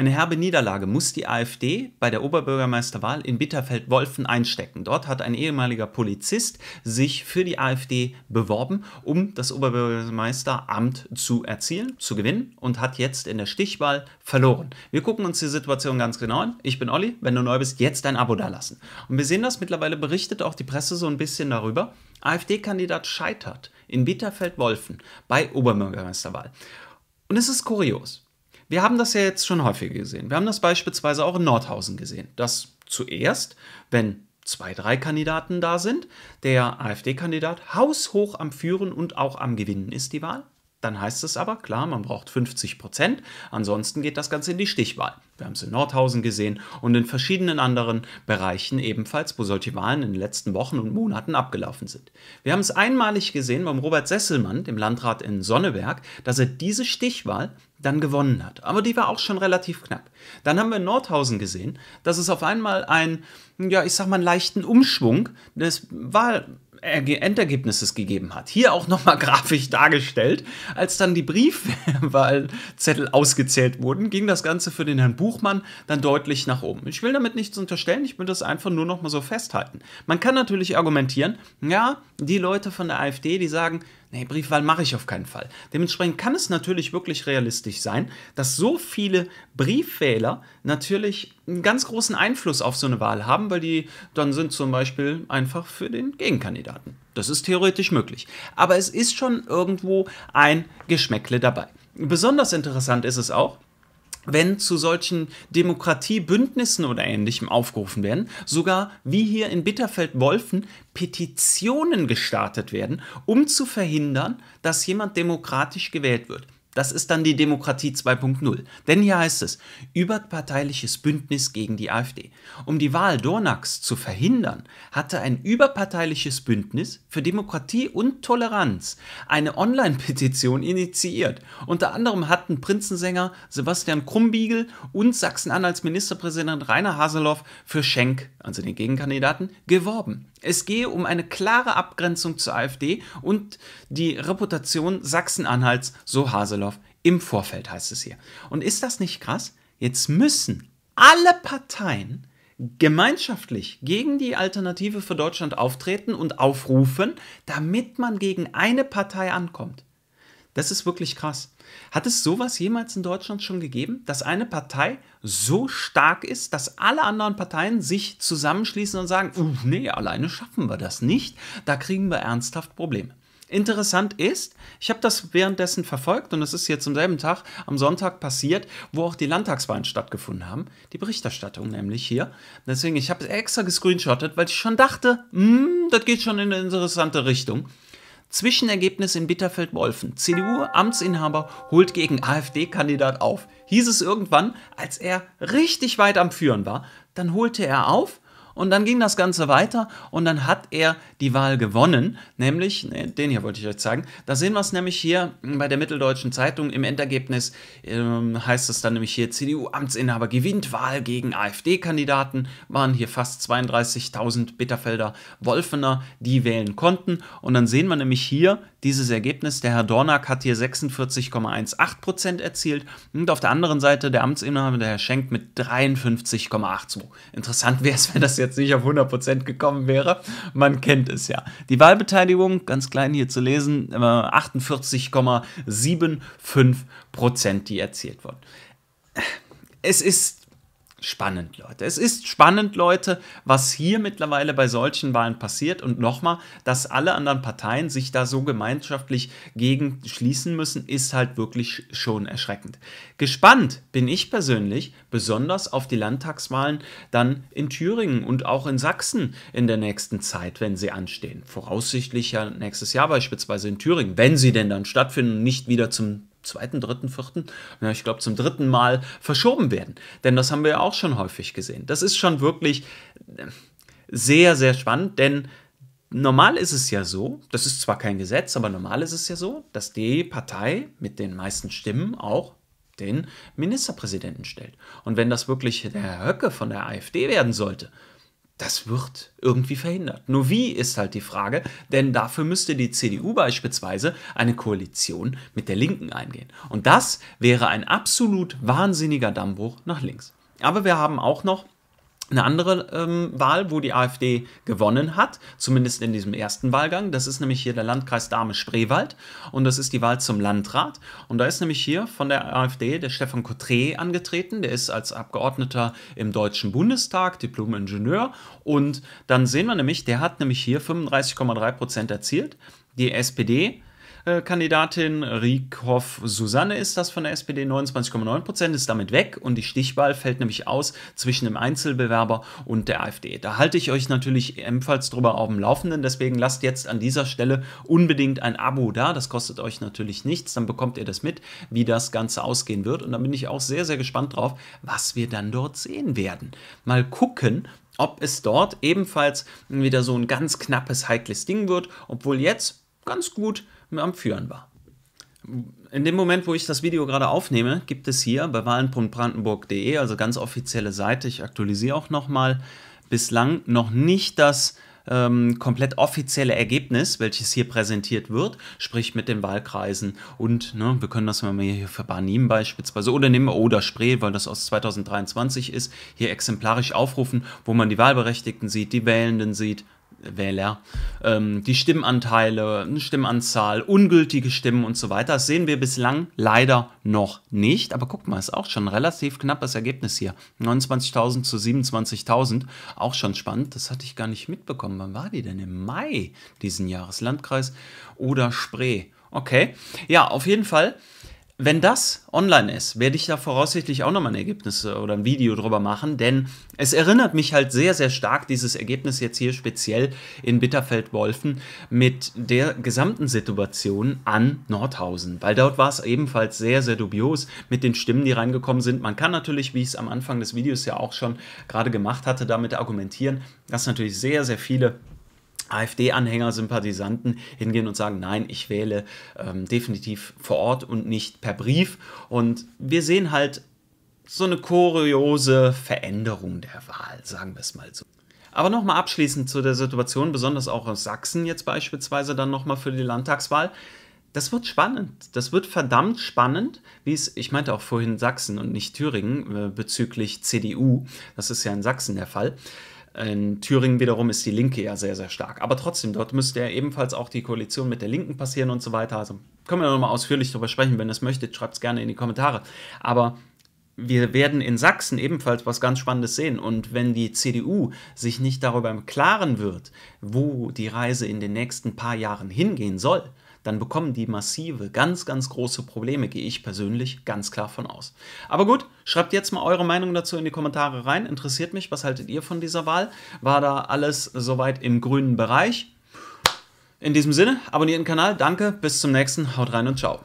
Eine herbe Niederlage muss die AfD bei der Oberbürgermeisterwahl in Bitterfeld-Wolfen einstecken. Dort hat ein ehemaliger Polizist sich für die AfD beworben, um das Oberbürgermeisteramt zu erzielen, zu gewinnen und hat jetzt in der Stichwahl verloren. Wir gucken uns die Situation ganz genau an. Ich bin Olli. Wenn du neu bist, jetzt ein Abo dalassen. Und wir sehen das mittlerweile berichtet auch die Presse so ein bisschen darüber. AfD-Kandidat scheitert in Bitterfeld-Wolfen bei Oberbürgermeisterwahl. Und es ist kurios. Wir haben das ja jetzt schon häufiger gesehen. Wir haben das beispielsweise auch in Nordhausen gesehen, dass zuerst, wenn zwei, drei Kandidaten da sind, der AfD-Kandidat haushoch am Führen und auch am Gewinnen ist die Wahl. Dann heißt es aber, klar, man braucht 50 Prozent, ansonsten geht das Ganze in die Stichwahl. Wir haben es in Nordhausen gesehen und in verschiedenen anderen Bereichen ebenfalls, wo solche Wahlen in den letzten Wochen und Monaten abgelaufen sind. Wir haben es einmalig gesehen beim Robert Sesselmann, dem Landrat in Sonneberg, dass er diese Stichwahl dann gewonnen hat. Aber die war auch schon relativ knapp. Dann haben wir in Nordhausen gesehen, dass es auf einmal einen, ja, ich sag mal, einen leichten Umschwung des Wahl Endergebnisses gegeben hat. Hier auch nochmal grafisch dargestellt. Als dann die Briefwahlzettel ausgezählt wurden, ging das Ganze für den Herrn Buchmann dann deutlich nach oben. Ich will damit nichts unterstellen, ich will das einfach nur nochmal so festhalten. Man kann natürlich argumentieren, ja, die Leute von der AfD, die sagen, Nee, Briefwahl mache ich auf keinen Fall. Dementsprechend kann es natürlich wirklich realistisch sein, dass so viele Briefwähler natürlich einen ganz großen Einfluss auf so eine Wahl haben, weil die dann sind zum Beispiel einfach für den Gegenkandidaten. Das ist theoretisch möglich. Aber es ist schon irgendwo ein Geschmäckle dabei. Besonders interessant ist es auch, wenn zu solchen Demokratiebündnissen oder ähnlichem aufgerufen werden, sogar wie hier in Bitterfeld-Wolfen Petitionen gestartet werden, um zu verhindern, dass jemand demokratisch gewählt wird. Das ist dann die Demokratie 2.0. Denn hier heißt es, überparteiliches Bündnis gegen die AfD. Um die Wahl Dornachs zu verhindern, hatte ein überparteiliches Bündnis für Demokratie und Toleranz eine Online-Petition initiiert. Unter anderem hatten Prinzensänger Sebastian Krumbiegel und Sachsen-Anhalts Ministerpräsident Rainer Haseloff für Schenk, also den Gegenkandidaten, geworben. Es gehe um eine klare Abgrenzung zur AfD und die Reputation Sachsen-Anhalts, so Haseloff, im Vorfeld heißt es hier. Und ist das nicht krass? Jetzt müssen alle Parteien gemeinschaftlich gegen die Alternative für Deutschland auftreten und aufrufen, damit man gegen eine Partei ankommt. Das ist wirklich krass. Hat es sowas jemals in Deutschland schon gegeben, dass eine Partei so stark ist, dass alle anderen Parteien sich zusammenschließen und sagen, nee, alleine schaffen wir das nicht, da kriegen wir ernsthaft Probleme. Interessant ist, ich habe das währenddessen verfolgt und es ist jetzt am selben Tag, am Sonntag passiert, wo auch die Landtagswahlen stattgefunden haben. Die Berichterstattung nämlich hier. Deswegen, ich habe es extra gescreenshottet, weil ich schon dachte, hm, das geht schon in eine interessante Richtung. Zwischenergebnis in Bitterfeld-Wolfen. CDU-Amtsinhaber holt gegen AfD-Kandidat auf. Hieß es irgendwann, als er richtig weit am Führen war, dann holte er auf und dann ging das Ganze weiter und dann hat er die Wahl gewonnen, nämlich, nee, den hier wollte ich euch zeigen, da sehen wir es nämlich hier bei der Mitteldeutschen Zeitung im Endergebnis, ähm, heißt es dann nämlich hier, CDU-Amtsinhaber gewinnt Wahl gegen AfD-Kandidaten, waren hier fast 32.000 Bitterfelder Wolfener, die wählen konnten. Und dann sehen wir nämlich hier dieses Ergebnis, der Herr Dornack hat hier 46,18 erzielt und auf der anderen Seite der Amtsinhaber, der Herr Schenk mit 53,82. Interessant wäre es, wenn das jetzt jetzt nicht auf 100% gekommen wäre. Man kennt es ja. Die Wahlbeteiligung, ganz klein hier zu lesen, 48,75%, die erzielt wurden. Es ist spannend, Leute. Es ist spannend, Leute, was hier mittlerweile bei solchen Wahlen passiert. Und nochmal, dass alle anderen Parteien sich da so gemeinschaftlich gegen schließen müssen, ist halt wirklich schon erschreckend. Gespannt bin ich persönlich besonders auf die Landtagswahlen dann in Thüringen und auch in Sachsen in der nächsten Zeit, wenn sie anstehen. Voraussichtlich ja nächstes Jahr beispielsweise in Thüringen, wenn sie denn dann stattfinden und nicht wieder zum zweiten, dritten, vierten, ja, ich glaube zum dritten Mal verschoben werden. Denn das haben wir ja auch schon häufig gesehen. Das ist schon wirklich äh, sehr, sehr spannend, denn normal ist es ja so, das ist zwar kein Gesetz, aber normal ist es ja so, dass die Partei mit den meisten Stimmen auch den Ministerpräsidenten stellt. Und wenn das wirklich der Herr Höcke von der AfD werden sollte, das wird irgendwie verhindert. Nur wie ist halt die Frage, denn dafür müsste die CDU beispielsweise eine Koalition mit der Linken eingehen. Und das wäre ein absolut wahnsinniger Dammbruch nach links. Aber wir haben auch noch eine andere ähm, Wahl, wo die AfD gewonnen hat, zumindest in diesem ersten Wahlgang, das ist nämlich hier der Landkreis Dahme-Spreewald und das ist die Wahl zum Landrat. Und da ist nämlich hier von der AfD der Stefan Cotré angetreten, der ist als Abgeordneter im Deutschen Bundestag, Diplom-Ingenieur. Und dann sehen wir nämlich, der hat nämlich hier 35,3 Prozent erzielt. Die SPD äh, Kandidatin Riekhoff Susanne ist das von der SPD, 29,9 Prozent, ist damit weg und die Stichwahl fällt nämlich aus zwischen dem Einzelbewerber und der AfD. Da halte ich euch natürlich ebenfalls drüber auf dem Laufenden, deswegen lasst jetzt an dieser Stelle unbedingt ein Abo da, das kostet euch natürlich nichts, dann bekommt ihr das mit, wie das Ganze ausgehen wird und dann bin ich auch sehr, sehr gespannt drauf, was wir dann dort sehen werden. Mal gucken, ob es dort ebenfalls wieder so ein ganz knappes, heikles Ding wird, obwohl jetzt ganz gut am Führen war. In dem Moment, wo ich das Video gerade aufnehme, gibt es hier bei wahlen.brandenburg.de, also ganz offizielle Seite, ich aktualisiere auch nochmal, bislang noch nicht das ähm, komplett offizielle Ergebnis, welches hier präsentiert wird, sprich mit den Wahlkreisen und ne, wir können das mal hier für Barnim beispielsweise oder nehmen wir Oder Spree, weil das aus 2023 ist, hier exemplarisch aufrufen, wo man die Wahlberechtigten sieht, die Wählenden sieht, Wähler, ähm, die Stimmenanteile, Stimmenanzahl, ungültige Stimmen und so weiter. Das sehen wir bislang leider noch nicht. Aber guck mal, ist auch schon ein relativ knappes Ergebnis hier. 29.000 zu 27.000, auch schon spannend. Das hatte ich gar nicht mitbekommen. Wann war die denn? Im Mai diesen Jahres? Landkreis oder Spree? Okay, ja, auf jeden Fall wenn das online ist, werde ich da voraussichtlich auch nochmal ein Ergebnis äh, oder ein Video drüber machen, denn es erinnert mich halt sehr, sehr stark, dieses Ergebnis jetzt hier speziell in Bitterfeld-Wolfen mit der gesamten Situation an Nordhausen, weil dort war es ebenfalls sehr, sehr dubios mit den Stimmen, die reingekommen sind. Man kann natürlich, wie ich es am Anfang des Videos ja auch schon gerade gemacht hatte, damit argumentieren, dass natürlich sehr, sehr viele AfD-Anhänger, Sympathisanten hingehen und sagen, nein, ich wähle ähm, definitiv vor Ort und nicht per Brief. Und wir sehen halt so eine kuriose Veränderung der Wahl, sagen wir es mal so. Aber nochmal abschließend zu der Situation, besonders auch aus Sachsen jetzt beispielsweise dann nochmal für die Landtagswahl. Das wird spannend. Das wird verdammt spannend, wie es, ich meinte auch vorhin Sachsen und nicht Thüringen äh, bezüglich CDU. Das ist ja in Sachsen der Fall. In Thüringen wiederum ist die Linke ja sehr, sehr stark. Aber trotzdem, dort müsste ja ebenfalls auch die Koalition mit der Linken passieren und so weiter. Also können wir nochmal ausführlich darüber sprechen. Wenn ihr es möchtet, schreibt es gerne in die Kommentare. Aber wir werden in Sachsen ebenfalls was ganz Spannendes sehen. Und wenn die CDU sich nicht darüber im Klaren wird, wo die Reise in den nächsten paar Jahren hingehen soll, dann bekommen die massive, ganz, ganz große Probleme, gehe ich persönlich ganz klar von aus. Aber gut, schreibt jetzt mal eure Meinung dazu in die Kommentare rein. Interessiert mich, was haltet ihr von dieser Wahl? War da alles soweit im grünen Bereich? In diesem Sinne, abonniert den Kanal, danke, bis zum nächsten, haut rein und ciao.